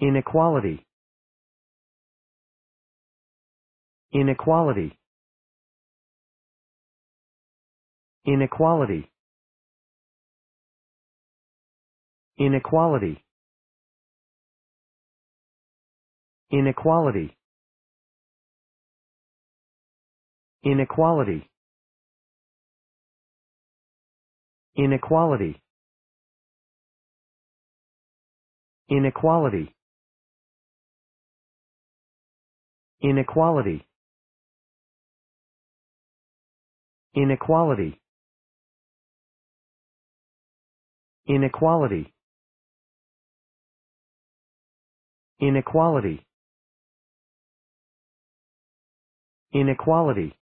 Inequality. Inequality. Inequality. Inequality. Inequality. Inequality. Inequality. Inequality. Inequality. Inequality. Inequality. Inequality. Inequality.